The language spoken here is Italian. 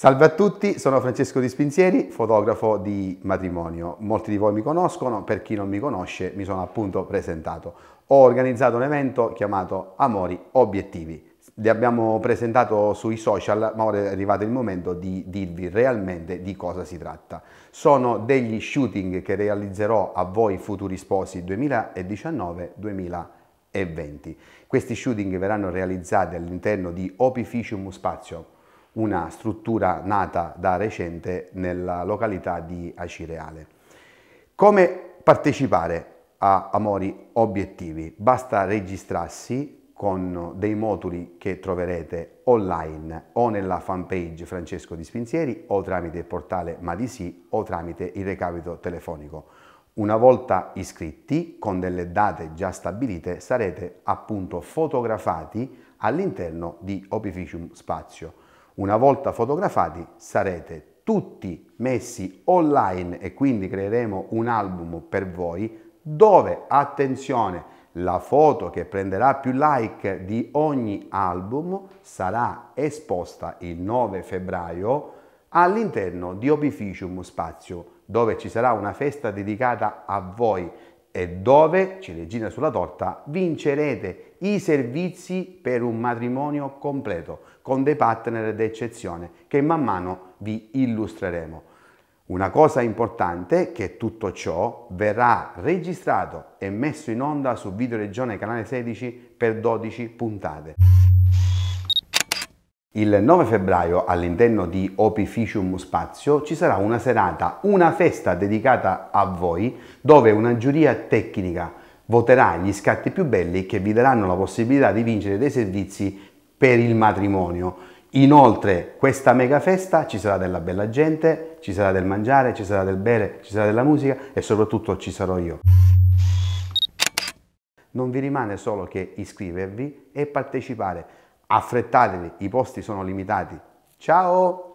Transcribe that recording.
Salve a tutti, sono Francesco Di Spinzieri, fotografo di matrimonio. Molti di voi mi conoscono, per chi non mi conosce mi sono appunto presentato. Ho organizzato un evento chiamato Amori Obiettivi. Li abbiamo presentato sui social, ma ora è arrivato il momento di dirvi realmente di cosa si tratta. Sono degli shooting che realizzerò a voi futuri sposi 2019-2020. 20. Questi shooting verranno realizzati all'interno di Opificium Spazio, una struttura nata da recente nella località di Acireale. Come partecipare a Amori Obiettivi? Basta registrarsi con dei moduli che troverete online o nella fanpage Francesco Di Spinzieri o tramite il portale Madisi o tramite il recapito telefonico. Una volta iscritti, con delle date già stabilite, sarete appunto fotografati all'interno di Opificium Spazio una volta fotografati sarete tutti messi online e quindi creeremo un album per voi dove, attenzione, la foto che prenderà più like di ogni album sarà esposta il 9 febbraio all'interno di Opificium Spazio, dove ci sarà una festa dedicata a voi e dove, ciliegina sulla torta, vincerete i servizi per un matrimonio completo con dei partner d'eccezione che man mano vi illustreremo. Una cosa importante è che tutto ciò verrà registrato e messo in onda su Video Regione Canale 16 per 12 puntate. Il 9 febbraio all'interno di Opificium Spazio ci sarà una serata, una festa dedicata a voi dove una giuria tecnica voterà gli scatti più belli che vi daranno la possibilità di vincere dei servizi per il matrimonio. Inoltre questa mega festa ci sarà della bella gente, ci sarà del mangiare, ci sarà del bere, ci sarà della musica e soprattutto ci sarò io. Non vi rimane solo che iscrivervi e partecipare affrettatevi, i posti sono limitati. Ciao!